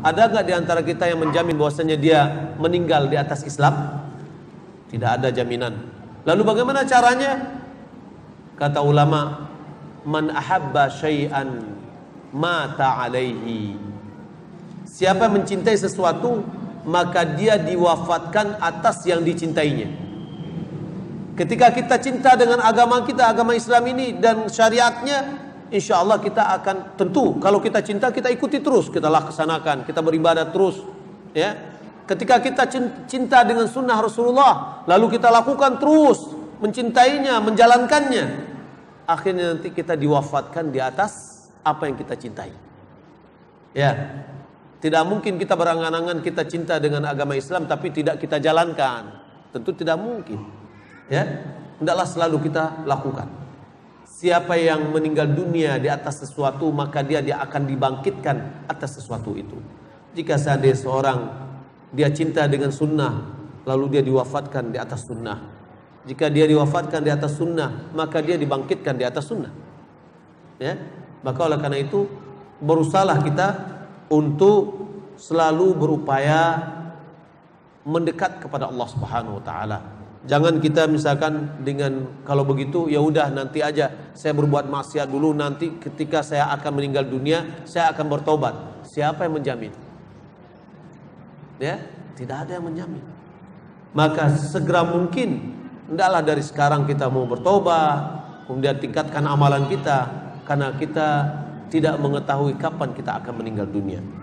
Ada gak di antara kita yang menjamin bahwasanya dia meninggal di atas Islam? Tidak ada jaminan. Lalu bagaimana caranya? Kata ulama, man ahabba syai'an mata alaihi. Siapa mencintai sesuatu, maka dia diwafatkan atas yang dicintainya. Ketika kita cinta dengan agama kita, agama Islam ini dan syariatnya, insya Allah kita akan tentu kalau kita cinta kita ikuti terus kita laksanakan kita beribadah terus ya ketika kita cinta dengan sunnah Rasulullah lalu kita lakukan terus mencintainya menjalankannya akhirnya nanti kita diwafatkan di atas apa yang kita cintai ya tidak mungkin kita berangan-angan kita cinta dengan agama Islam tapi tidak kita jalankan tentu tidak mungkin ya hendaklah selalu kita lakukan Siapa yang meninggal dunia di atas sesuatu maka dia dia akan dibangkitkan atas sesuatu itu. Jika seandainya seorang dia cinta dengan sunnah lalu dia diwafatkan di atas sunnah. Jika dia diwafatkan di atas sunnah maka dia dibangkitkan di atas sunnah. Ya, maka oleh karena itu berusahalah kita untuk selalu berupaya mendekat kepada Allah Subhanahu wa taala Jangan kita misalkan dengan kalau begitu ya udah nanti aja saya berbuat maksiat dulu nanti ketika saya akan meninggal dunia saya akan bertobat. Siapa yang menjamin? Ya, tidak ada yang menjamin. Maka segera mungkin hendaklah dari sekarang kita mau bertobat, kemudian tingkatkan amalan kita karena kita tidak mengetahui kapan kita akan meninggal dunia.